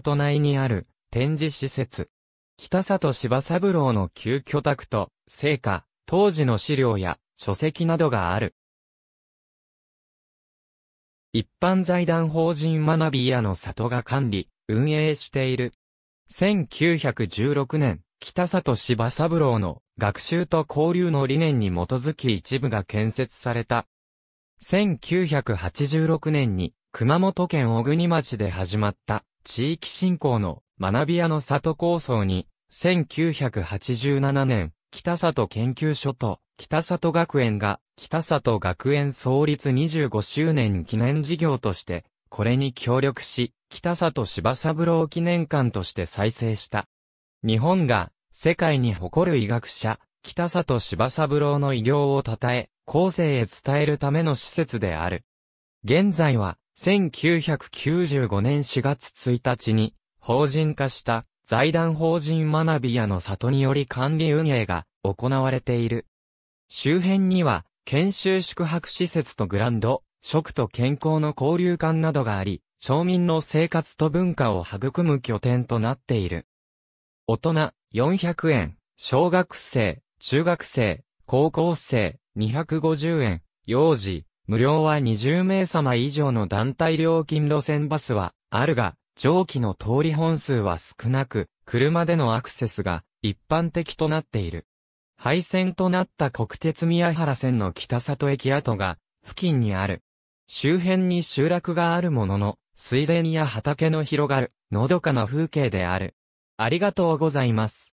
里内にある展示施設。北里柴三郎の旧居宅と、聖火、当時の資料や書籍などがある。一般財団法人学び屋の里が管理、運営している。1916年、北里柴三郎の学習と交流の理念に基づき一部が建設された。1986年に熊本県小国町で始まった地域振興の学び屋の里構想に、1987年、北里研究所と北里学園が北里学園創立25周年記念事業として、これに協力し、北里柴三郎記念館として再生した。日本が世界に誇る医学者、北里柴三郎の偉業を称え、後世へ伝えるための施設である。現在は、1995年4月1日に、法人化した財団法人学び屋の里により管理運営が行われている。周辺には、研修宿泊施設とグランド、食と健康の交流館などがあり、町民の生活と文化を育む拠点となっている。大人400円、小学生、中学生、高校生250円、幼児無料は20名様以上の団体料金路線バスはあるが、上記の通り本数は少なく、車でのアクセスが一般的となっている。廃線となった国鉄宮原線の北里駅跡が付近にある。周辺に集落があるものの、水田や畑の広がる、のどかな風景である。ありがとうございます。